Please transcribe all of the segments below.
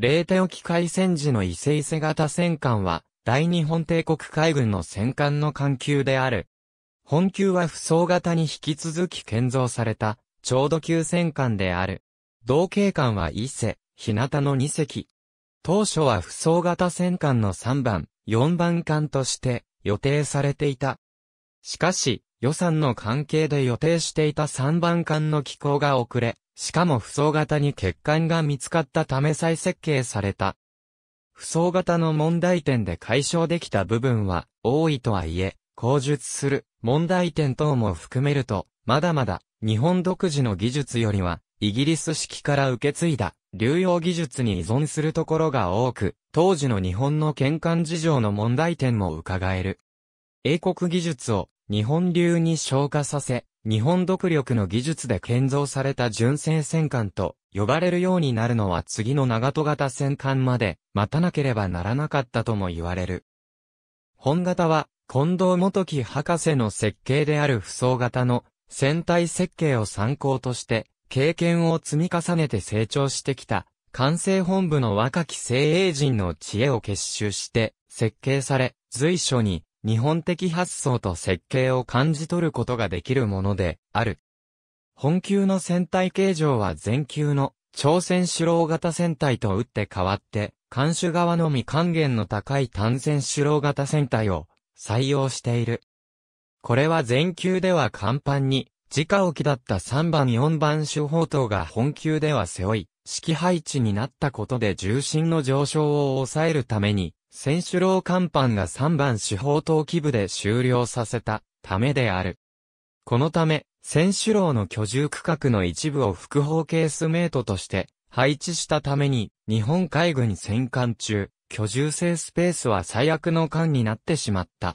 レーテ沖海戦時の伊勢伊勢型戦艦は、大日本帝国海軍の戦艦の艦級である。本級は不装型に引き続き建造された、超度級戦艦である。同型艦は伊勢、日向の2隻。当初は不装型戦艦の3番、4番艦として予定されていた。しかし、予算の関係で予定していた3番艦の寄港が遅れ、しかも不層型に欠陥が見つかったため再設計された。不層型の問題点で解消できた部分は多いとはいえ、口述する問題点等も含めると、まだまだ日本独自の技術よりは、イギリス式から受け継いだ流用技術に依存するところが多く、当時の日本の欠陥事情の問題点も伺える。英国技術を日本流に昇華させ、日本独力の技術で建造された純正戦艦と呼ばれるようになるのは次の長戸型戦艦まで待たなければならなかったとも言われる。本型は近藤元樹博士の設計である不装型の船体設計を参考として経験を積み重ねて成長してきた完成本部の若き精鋭人の知恵を結集して設計され随所に日本的発想と設計を感じ取ることができるものである。本級の船体形状は前級の朝鮮主郎型船体と打って変わって、艦首側のみ還元の高い単線主郎型船体を採用している。これは前級では甲板に直置きだった3番4番手砲塔が本級では背負い、式配置になったことで重心の上昇を抑えるために選手郎カンが3番四方投機部で終了させたためである。このため、選手郎の居住区画の一部を複方ケースメイトとして配置したために、日本海軍戦艦中、居住性スペースは最悪の間になってしまった。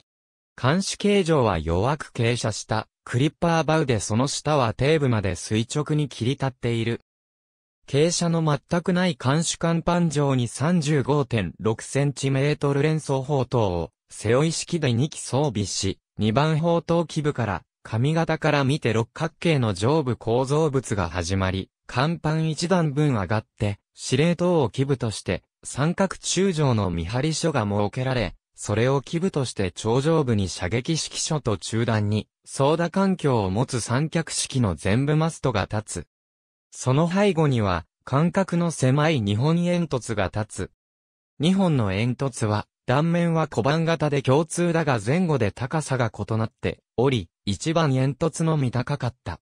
監視形状は弱く傾斜した、クリッパーバウでその下は底部まで垂直に切り立っている。傾斜の全くない監視甲板上に 35.6cm 連装砲塔を背負い式で2機装備し、2番砲塔基部から髪型から見て六角形の上部構造物が始まり、甲板一段分上がって、司令塔を基部として、三角柱状の見張り所が設けられ、それを基部として頂上部に射撃式所と中段に、操舵環境を持つ三脚式の全部マストが立つ。その背後には、間隔の狭い日本煙突が立つ。2本の煙突は、断面は小判型で共通だが前後で高さが異なっており、1番煙突のみ高かった。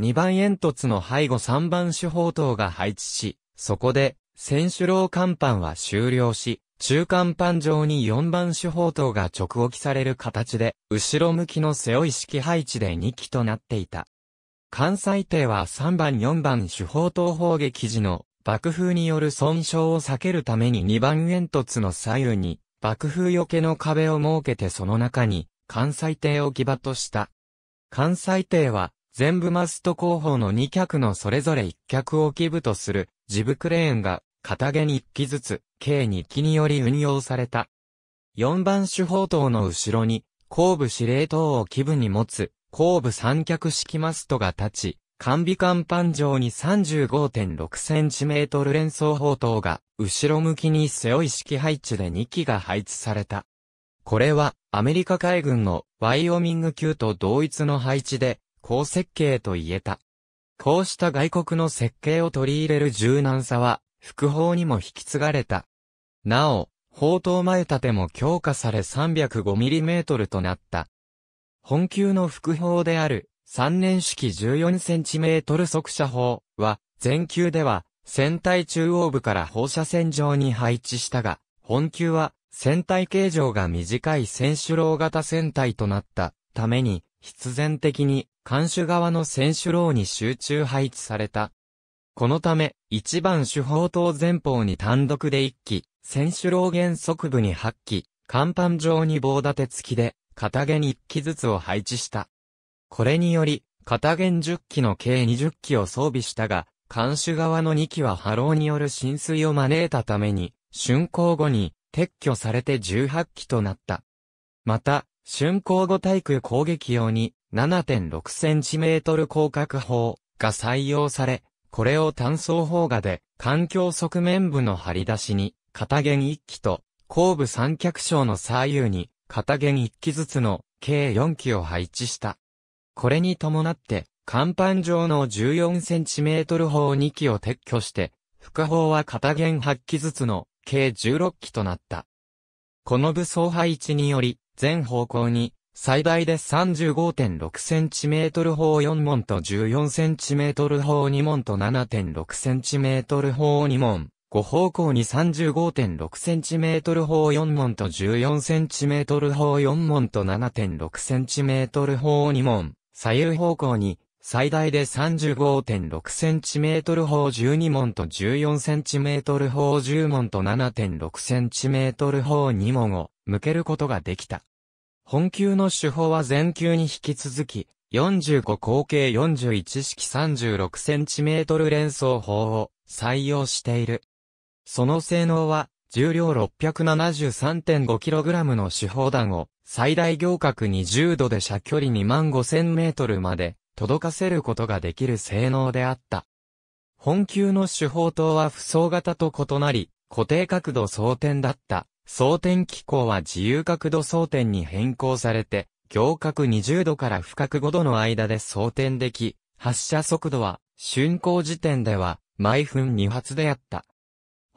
2番煙突の背後3番手法塔が配置し、そこで、選手楼看板は終了し、中間板上に4番手法塔が直置きされる形で、後ろ向きの背負い式配置で2機となっていた。関西帝は3番4番主砲東砲撃時の爆風による損傷を避けるために2番煙突の左右に爆風よけの壁を設けてその中に関西帝を基場とした。関西帝は全部マスト後方の2脚のそれぞれ1脚を基部とするジブクレーンが片毛に1機ずつ計2機により運用された。4番主砲塔の後ろに後部司令塔を基部に持つ後部三脚式マストが立ち、完備甲板上に3 5 6トル連装砲塔が、後ろ向きに背負い式配置で2機が配置された。これは、アメリカ海軍のワイオミング級と同一の配置で、高設計と言えた。こうした外国の設計を取り入れる柔軟さは、副砲にも引き継がれた。なお、砲塔前立ても強化され 305mm となった。本級の副砲である3年式 14cm 速射砲は、全級では船体中央部から放射線上に配置したが、本級は船体形状が短い船首楼型船体となったために、必然的に艦首側の船首楼に集中配置された。このため、一番主砲塔前方に単独で1機、船首楼原側部に8機、甲板上に棒立て付きで、片弦1機ずつを配置した。これにより、片弦10機の計20機を装備したが、監視側の2機は波浪による浸水を招いたために、竣工後に撤去されて18機となった。また、竣工後対空攻撃用に 7.6cm 広角砲が採用され、これを単装砲画で環境側面部の張り出しに片弦1機と後部三脚章の左右に片弦1機ずつの計4機を配置した。これに伴って、甲板上の 14cm 砲2機を撤去して、副砲は片弦8機ずつの計16機となった。この武装配置により、全方向に最大で 35.6cm 砲4門と 14cm 砲2門と 7.6cm 砲2門、5方向に 35.6cm 方4門と 14cm 方4門と 7.6cm 方2門、左右方向に最大で 35.6cm 方12門と 14cm 方10門と 7.6cm 方2門を向けることができた。本級の手法は全級に引き続き、45口径41式 36cm 連想法を採用している。その性能は、重量 673.5kg の手砲弾を、最大行角20度で射距離2万5000メートルまで、届かせることができる性能であった。本級の手法塔は不装型と異なり、固定角度装填だった。装填機構は自由角度装填に変更されて、行角20度から深く5度の間で装填でき、発射速度は、竣工時点では、毎分2発であった。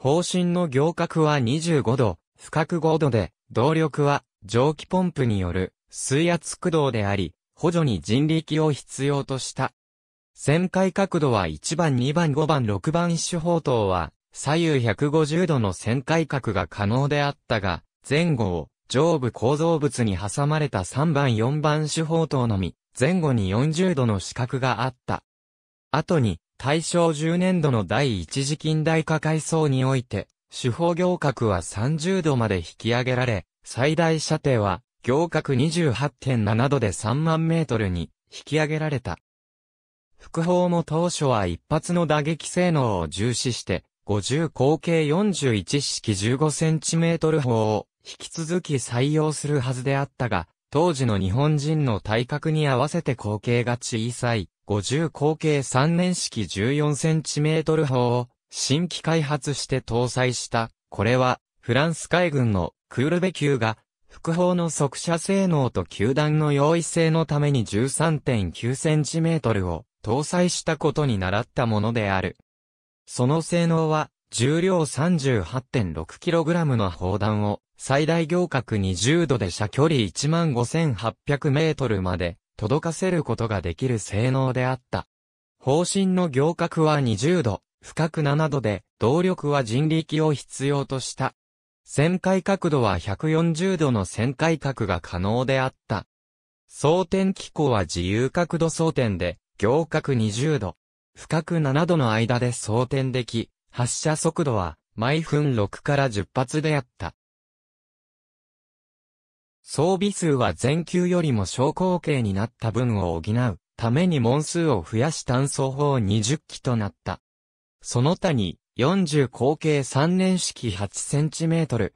方針の行角は25度、深く5度で、動力は蒸気ポンプによる水圧駆動であり、補助に人力を必要とした。旋回角度は1番2番5番6番手法等は、左右150度の旋回角が可能であったが、前後を上部構造物に挟まれた3番4番手法等のみ、前後に40度の四角があった。後に、大正10年度の第一次近代化改装において、手法行革は30度まで引き上げられ、最大射程は行革28.7度で3万メートルに引き上げられた。副砲も当初は一発の打撃性能を重視して、50口径41式15センチメートル砲を引き続き採用するはずであったが、当時の日本人の体格に合わせて口径が小さい、50口径3年式 14cm 砲を新規開発して搭載した、これはフランス海軍のクールベ級が副砲の速射性能と球弾の容易性のために 13.9cm を搭載したことに倣ったものである。その性能は重量 38.6kg の砲弾を最大行角20度で射距離15800メートルまで届かせることができる性能であった。方針の行角は20度、深く7度で、動力は人力を必要とした。旋回角度は140度の旋回角が可能であった。装填機構は自由角度装填で、行角20度、深く7度の間で装填でき、発射速度は毎分6から10発であった。装備数は全級よりも小口径になった分を補うために門数を増やし単装砲20機となった。その他に40口径3年式 8cm 広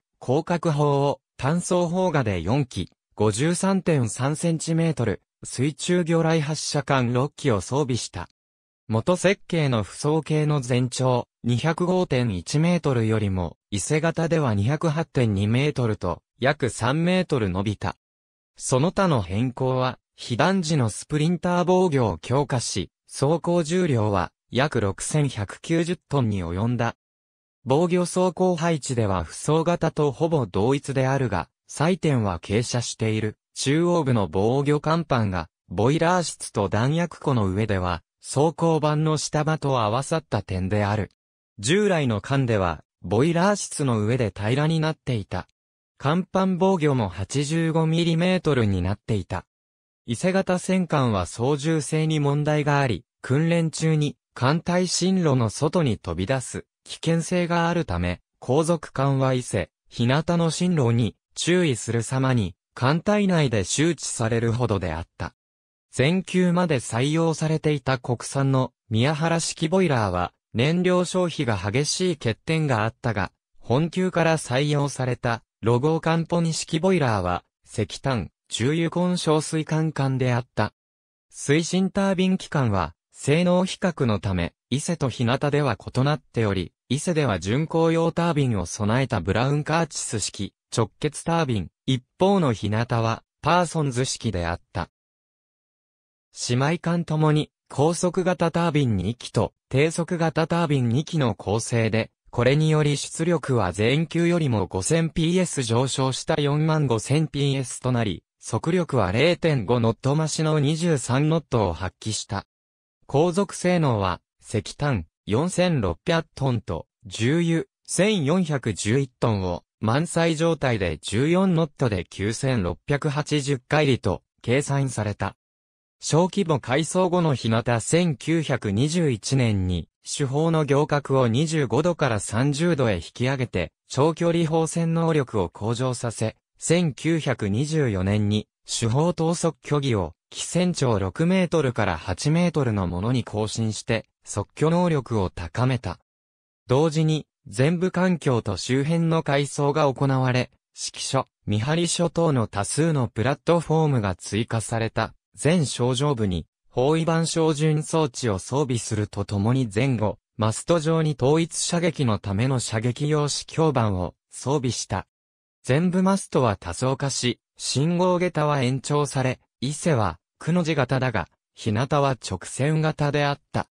角砲を単装砲画で4機 53.3cm 水中魚雷発射管6機を装備した。元設計の不層形の全長205.1メートルよりも、伊勢型では208.2メートルと、約3メートル伸びた。その他の変更は、被弾時のスプリンター防御を強化し、走行重量は約6190トンに及んだ。防御走行配置では不走型とほぼ同一であるが、採点は傾斜している中央部の防御甲板が、ボイラー室と弾薬庫の上では、装甲板の下場と合わさった点である。従来の艦では、ボイラー室の上で平らになっていた。甲板防御も 85mm になっていた。伊勢型戦艦は操縦性に問題があり、訓練中に艦隊進路の外に飛び出す危険性があるため、後続艦は伊勢、日向の進路に注意する様に、艦隊内で周知されるほどであった。前級まで採用されていた国産の宮原式ボイラーは燃料消費が激しい欠点があったが、本級から採用されたロゴカンポニ式ボイラーは石炭、重油根焼水管管であった。推進タービン機関は性能比較のため、伊勢と日向では異なっており、伊勢では巡航用タービンを備えたブラウンカーチス式直結タービン、一方の日向はパーソンズ式であった。姉妹間ともに、高速型タービン2機と低速型タービン2機の構成で、これにより出力は全球よりも 5000PS 上昇した 45000PS となり、速力は0.5ノット増しの23ノットを発揮した。航続性能は、石炭4600トンと重油1411トンを満載状態で14ノットで9680回りと計算された。小規模改装後の日向1921年に、手法の行角を25度から30度へ引き上げて、長距離砲戦能力を向上させ、1924年に、手法等速距離を、機線長6メートルから8メートルのものに更新して、即距能力を高めた。同時に、全部環境と周辺の改装が行われ、指揮所、見張り所等の多数のプラットフォームが追加された。全症状部に包囲板照準装置を装備するとともに前後、マスト上に統一射撃のための射撃用指標板を装備した。全部マストは多層化し、信号下駄は延長され、伊勢はくの字型だが、日向は直線型であった。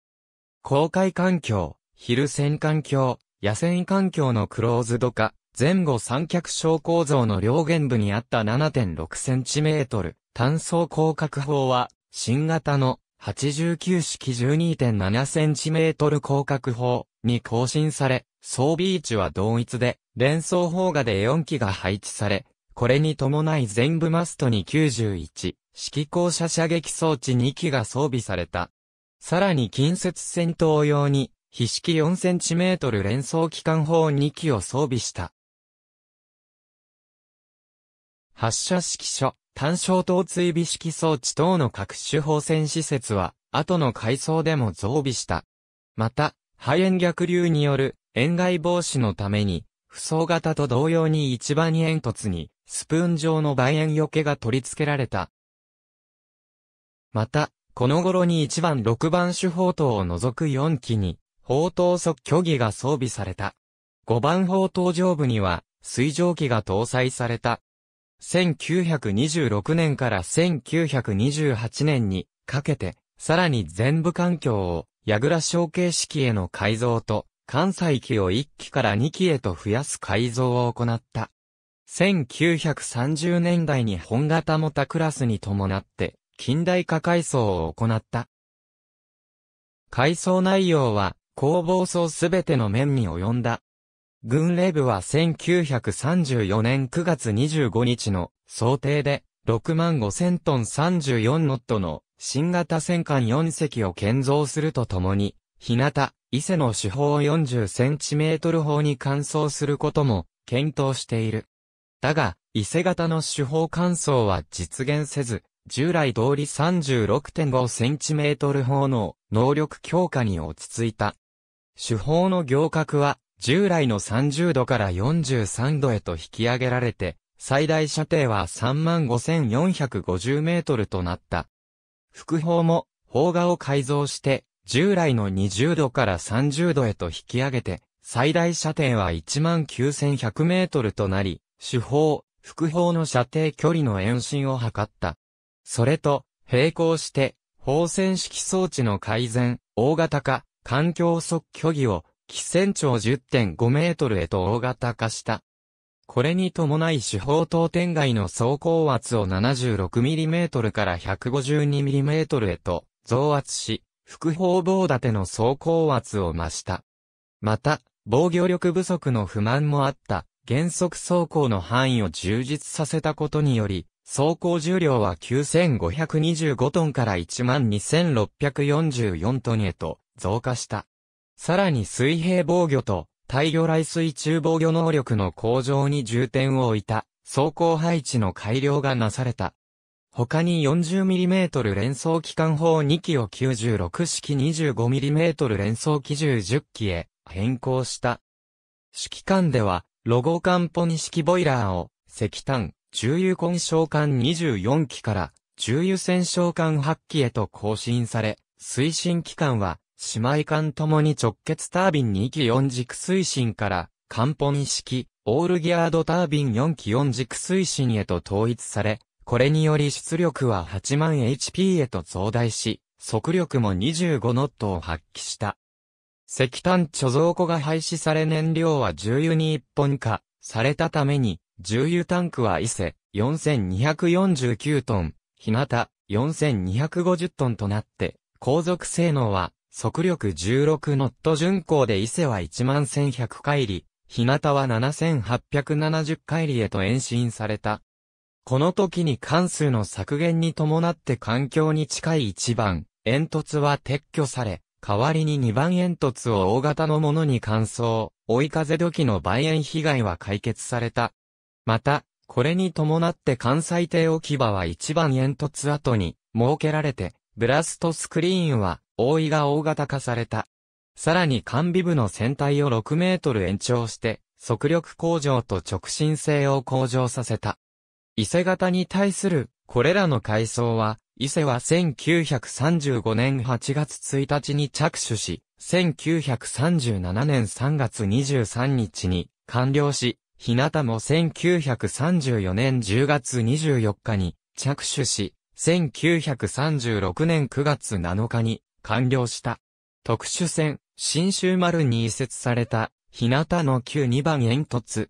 公開環境、昼線環境、野戦環境のクローズド化、前後三脚小構造の両弦部にあった7.6センチメートル。単層広角砲は、新型の89式 12.7cm 広角砲に更新され、装備位置は同一で、連装砲画で4機が配置され、これに伴い全部マストに91、式降車射撃装置2機が装備された。さらに近接戦闘用に、非式 4cm 連装機関砲2機を装備した。発射式書。所。単焦灯追尾式装置等の各種放線施設は、後の改装でも増備した。また、肺炎逆流による、塩害防止のために、不層型と同様に一番に煙突に、スプーン状の倍煙よけが取り付けられた。また、この頃に1番6番手砲塔を除く4機に、砲塔即虚偽が装備された。5番砲塔上部には、水蒸気が搭載された。1926年から1928年にかけて、さらに全部環境を、矢倉小形式への改造と、関西機を1機から2機へと増やす改造を行った。1930年代に本型モタクラスに伴って、近代化改装を行った。改装内容は、工房層すべての面に及んだ。軍令部は1934年9月25日の想定で6万5千トン34ノットの新型戦艦4隻を建造するとともに、日向、伊勢の四方40センチメートル砲に換装することも検討している。だが、伊勢型の手法換装は実現せず、従来通り3 6 5トル砲の能力強化に落ち着いた。手法の行革は従来の30度から43度へと引き上げられて、最大射程は35,450メートルとなった。副砲も、砲画を改造して、従来の20度から30度へと引き上げて、最大射程は19,100メートルとなり、主砲、副砲の射程距離の延伸を図った。それと、並行して、砲線式装置の改善、大型化、環境測距儀を汽船長10.5メートルへと大型化した。これに伴い四方等天外の走行圧を7 6トルから1 5 2トルへと増圧し、副方棒立ての走行圧を増した。また、防御力不足の不満もあった、原則走行の範囲を充実させたことにより、走行重量は9525トンから12644トンへと増加した。さらに水平防御と対魚雷水中防御能力の向上に重点を置いた装甲配置の改良がなされた。他に 40mm 連装機関砲2機を96式 25mm 連装機銃10機へ変更した。指揮官では、ロゴ艦ポニ式ボイラーを石炭、重油根召艦24機から重油戦召艦8機へと更新され、推進機関は姉妹艦ともに直結タービン2機4軸推進から、艦本式、オールギアードタービン4機4軸推進へと統一され、これにより出力は8万 HP へと増大し、速力も25ノットを発揮した。石炭貯蔵庫が廃止され燃料は重油に一本化されたために、重油タンクは伊勢4249トン、日向4250トンとなって、航続性能は速力16ノット巡航で伊勢は11100回里、日向は7870回里へと延伸された。この時に関数の削減に伴って環境に近い1番、煙突は撤去され、代わりに2番煙突を大型のものに換装、追い風時の梅煙被害は解決された。また、これに伴って関西艇置き場は1番煙突後に設けられて、ブラストスクリーンは覆いが大型化された。さらに完尾部の船体を6メートル延長して、速力向上と直進性を向上させた。伊勢型に対する、これらの改装は、伊勢は1935年8月1日に着手し、1937年3月23日に完了し、日向も1934年10月24日に着手し、1936年9月7日に完了した。特殊船、新州丸に移設された、日向の旧2番煙突。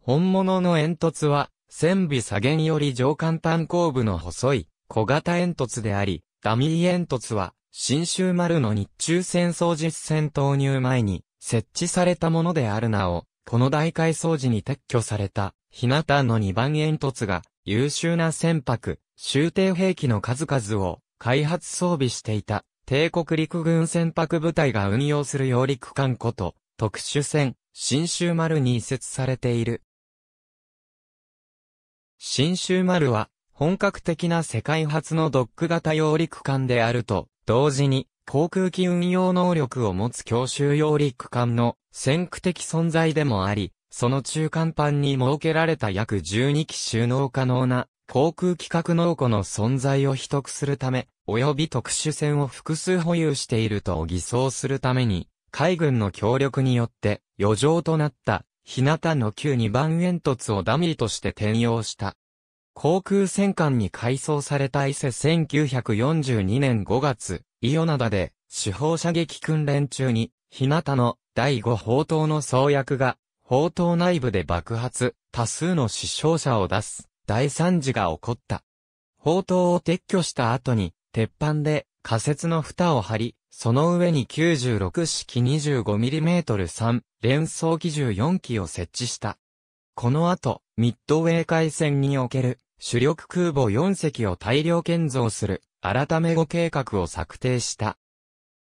本物の煙突は、船尾左舷より上艦炭鉱部の細い、小型煙突であり、ダミー煙突は、新州丸の日中戦争実戦投入前に、設置されたものであるなお、この大改装時に撤去された、日向の2番煙突が、優秀な船舶、終艇兵器の数々を、開発装備していた、帝国陸軍船舶部隊が運用する揚陸艦こと、特殊船、新州丸に移設されている。新州丸は、本格的な世界初のドック型揚陸艦であると、同時に、航空機運用能力を持つ強襲揚陸艦の先駆的存在でもあり、その中間版に設けられた約12機収納可能な航空機格納庫の存在を取得するため、及び特殊船を複数保有していると偽装するために、海軍の協力によって余剰となった日向の旧二番煙突をダミーとして転用した。航空戦艦に改装された伊勢1942年5月、伊予灘で手法射撃訓練中に、日向の第5砲塔の創薬が、砲塔内部で爆発、多数の死傷者を出す、大惨事が起こった。砲塔を撤去した後に、鉄板で仮設の蓋を張り、その上に96式 25mm3 連装機14機を設置した。この後、ミッドウェー海戦における主力空母4隻を大量建造する改め後計画を策定した。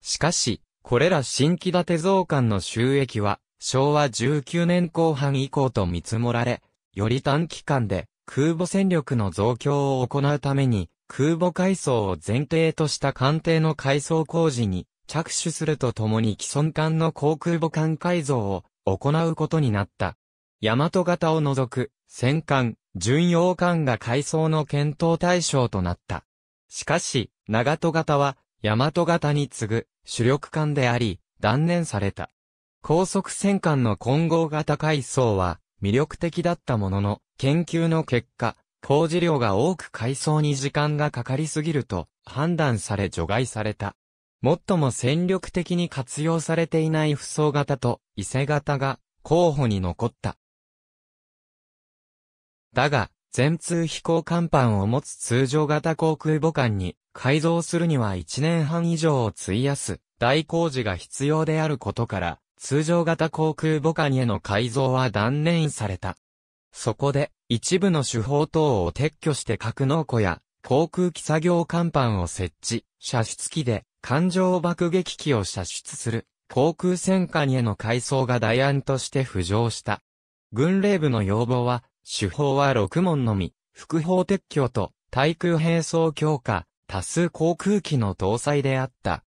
しかし、これら新規建て増艦の収益は昭和19年後半以降と見積もられ、より短期間で空母戦力の増強を行うために空母改装を前提とした艦艇の改装工事に着手するとともに既存艦の航空母艦改造を行うことになった。大和型を除く戦艦、巡洋艦が改装の検討対象となった。しかし、長戸型は大和型に次ぐ主力艦であり、断念された。高速戦艦の混合型改装は魅力的だったものの、研究の結果、工事量が多く改装に時間がかかりすぎると判断され除外された。最も戦力的に活用されていない扶桑型と伊勢型が候補に残った。だが、全通飛行甲板を持つ通常型航空母艦に改造するには1年半以上を費やす大工事が必要であることから、通常型航空母艦への改造は断念された。そこで、一部の手法等を撤去して格納庫や、航空機作業甲板を設置、射出機で、艦上爆撃機を射出する、航空戦艦への改装が代案として浮上した。軍令部の要望は、手法は6問のみ、副砲撤去と、対空兵装強化、多数航空機の搭載であった。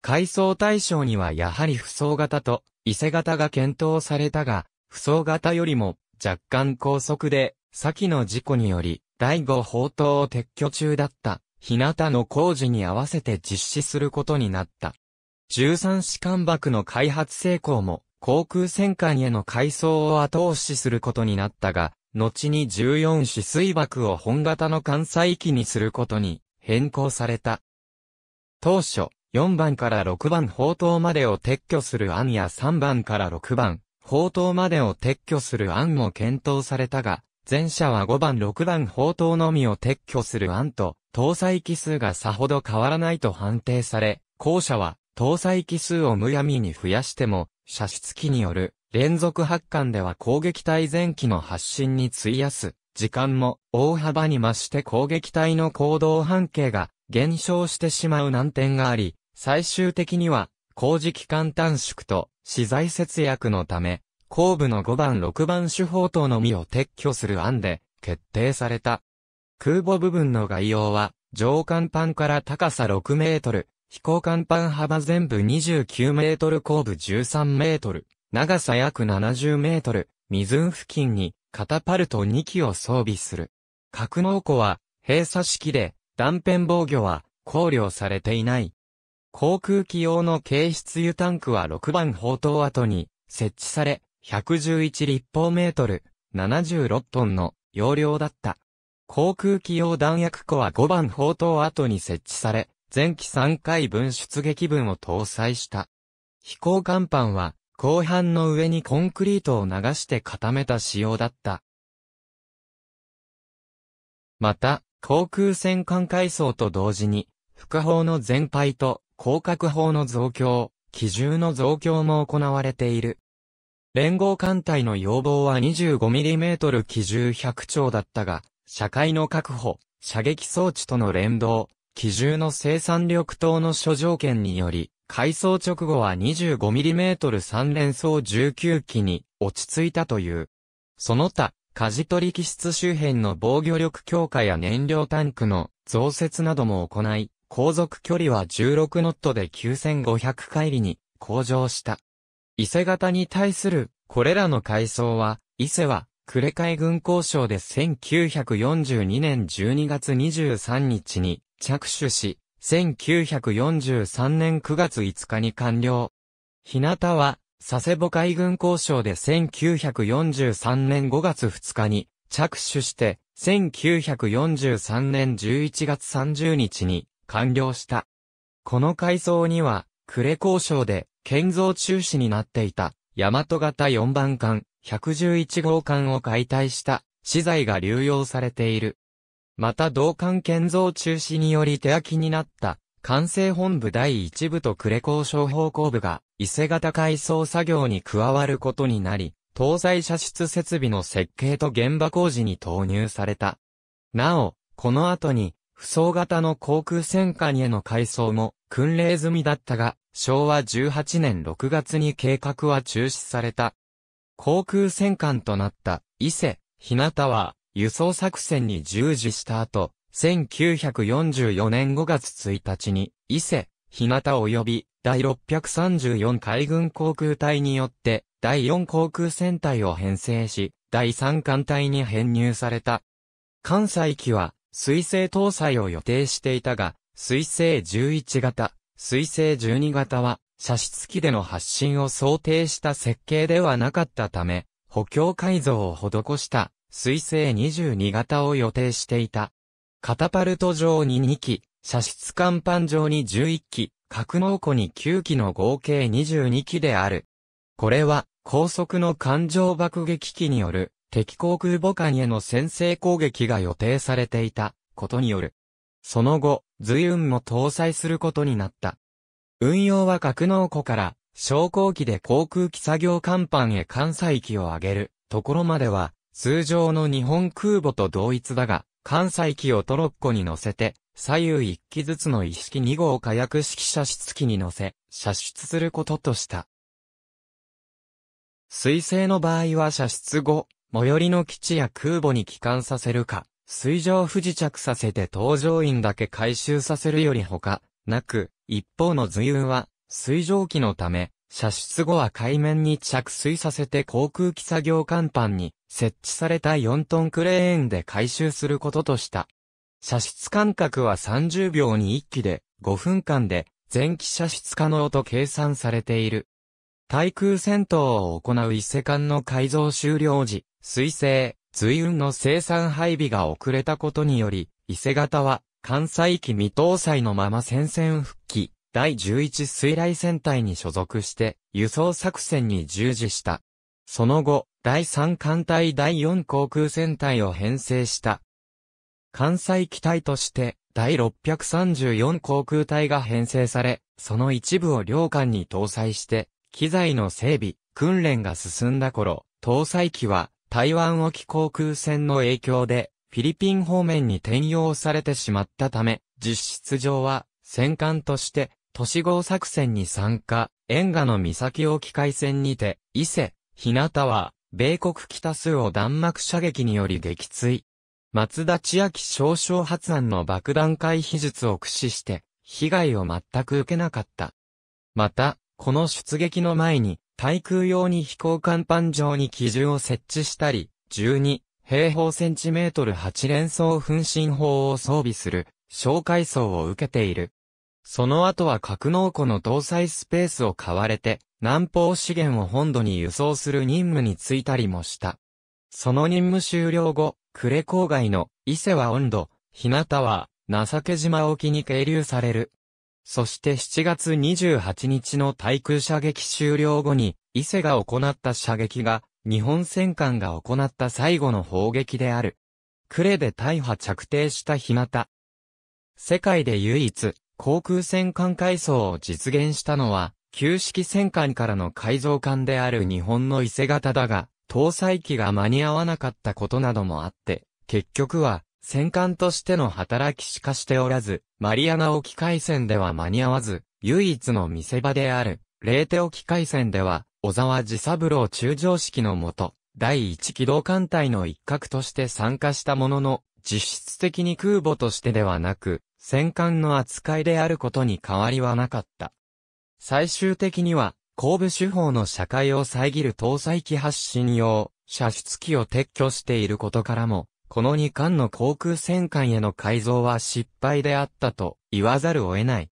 改装対象にはやはり不装型と、伊勢型が検討されたが、不走型よりも若干高速で、先の事故により、第5砲塔を撤去中だった、日向の工事に合わせて実施することになった。13士間爆の開発成功も、航空戦艦への改装を後押しすることになったが、後に14士水爆を本型の関西機にすることに変更された。当初、4番から6番砲塔までを撤去する案や3番から6番、砲塔までを撤去する案も検討されたが、前者は5番6番砲塔のみを撤去する案と、搭載機数がさほど変わらないと判定され、後者は、搭載機数をむやみに増やしても、射出機による連続発艦では攻撃隊前期の発進に費やす時間も大幅に増して攻撃隊の行動半径が減少してしまう難点があり、最終的には工事期間短縮と資材節約のため、後部の5番6番手法等のみを撤去する案で決定された。空母部分の概要は、上甲板から高さ6メートル、飛行甲板幅全部29メートル後部13メートル、長さ約70メートル、運付近にカタパルト2機を装備する。格納庫は閉鎖式で断片防御は考慮されていない。航空機用の軽質油タンクは6番砲塔跡に設置され、111立方メートル、76トンの容量だった。航空機用弾薬庫は5番砲塔跡に設置され、前期3回分出撃分を搭載した。飛行甲板は、後半の上にコンクリートを流して固めた仕様だった。また、航空戦艦改装と同時に、副砲の全廃と広角砲の増強、機銃の増強も行われている。連合艦隊の要望は 25mm 機銃100丁だったが、社会の確保、射撃装置との連動、機銃の生産力等の諸条件により、改装直後は 25mm3 連装19機に落ち着いたという。その他、舵取り機室周辺の防御力強化や燃料タンクの増設なども行い、航続距離は16ノットで9500回里に向上した。伊勢型に対するこれらの改装は、伊勢は呉海軍交渉で1942年12月23日に着手し、1943年9月5日に完了。日向は、佐世保海軍交渉で1943年5月2日に着手して、1943年11月30日に完了した。この階層には、呉交渉で建造中止になっていた、大和型4番艦、111号艦を解体した資材が流用されている。また同艦建造中止により手空きになった、管制本部第1部と呉交渉方向部が、伊勢型改装作業に加わることになり、搭載射出設備の設計と現場工事に投入された。なお、この後に、不走型の航空戦艦への改装も訓練済みだったが、昭和18年6月に計画は中止された。航空戦艦となった伊勢、日向は輸送作戦に従事した後、1944年5月1日に伊勢、日向及び第634海軍航空隊によって第4航空戦隊を編成し、第3艦隊に編入された。関西機は水星搭載を予定していたが、水星11型、水星12型は、射出機での発進を想定した設計ではなかったため、補強改造を施した水星22型を予定していた。カタパルト上に2機、射出甲板上に11機、格納庫に9機の合計22機である。これは、高速の艦上爆撃機による敵航空母艦への先制攻撃が予定されていたことによる。その後、随ユも搭載することになった。運用は格納庫から昇降機で航空機作業甲板へ艦載機を上げるところまでは通常の日本空母と同一だが、艦載機をトロッコに乗せて左右1機ずつの一式2号火薬式射出機に乗せ、射出することとした。水星の場合は射出後、最寄りの基地や空母に帰還させるか、水上不時着させて搭乗員だけ回収させるより他、なく、一方の随運は、水蒸気のため、射出後は海面に着水させて航空機作業甲板に設置された4トンクレーンで回収することとした。射出間隔は30秒に1機で5分間で全機射出可能と計算されている。対空戦闘を行う伊勢艦の改造終了時、水星、随雲の生産配備が遅れたことにより、伊勢型は、関西機未搭載のまま戦線復帰、第11水雷戦隊に所属して、輸送作戦に従事した。その後、第3艦隊第4航空戦隊を編成した。関西機隊として、第634航空隊が編成され、その一部を両艦に搭載して、機材の整備、訓練が進んだ頃、搭載機は、台湾沖航空船の影響で、フィリピン方面に転用されてしまったため、実質上は、戦艦として、都市号作戦に参加、縁下の岬沖海戦にて、伊勢、日向は、米国北数を弾幕射撃により撃墜。松田千秋少将発案の爆弾回避術を駆使して、被害を全く受けなかった。また、この出撃の前に、対空用に飛行甲板上に基準を設置したり、12平方センチメートル8連装噴身砲を装備する、小階層を受けている。その後は格納庫の搭載スペースを買われて、南方資源を本土に輸送する任務に就いたりもした。その任務終了後、呉郊外の伊勢は温度、日向は情け島沖に係留される。そして7月28日の対空射撃終了後に、伊勢が行った射撃が、日本戦艦が行った最後の砲撃である。呉で大破着底した日向。世界で唯一、航空戦艦改装を実現したのは、旧式戦艦からの改造艦である日本の伊勢型だが、搭載機が間に合わなかったことなどもあって、結局は、戦艦としての働きしかしておらず、マリアナ沖海戦では間に合わず、唯一の見せ場である、レーテ沖海戦では、小沢治三郎中将式のもと、第一機動艦隊の一角として参加したものの、実質的に空母としてではなく、戦艦の扱いであることに変わりはなかった。最終的には、後部手法の社会を遮る搭載機発進用、射出機を撤去していることからも、この2艦の航空戦艦への改造は失敗であったと言わざるを得ない。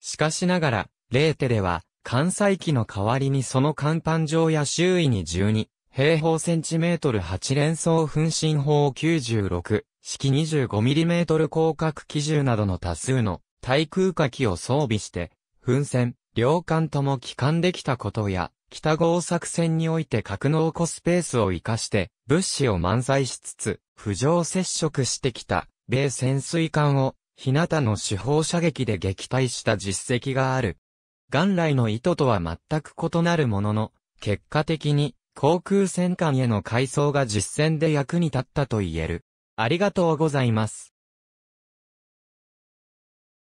しかしながら、レーテでは、艦載機の代わりにその甲板上や周囲に12平方センチメートル8連装噴身砲96式 25mm 広角機銃などの多数の対空火器を装備して、噴戦、両艦とも帰還できたことや、北号作戦において格納庫スペースを活かして、物資を満載しつつ、浮上接触してきた米潜水艦を日向の司法射撃で撃退した実績がある。元来の意図とは全く異なるものの、結果的に航空戦艦への改装が実戦で役に立ったと言える。ありがとうございます。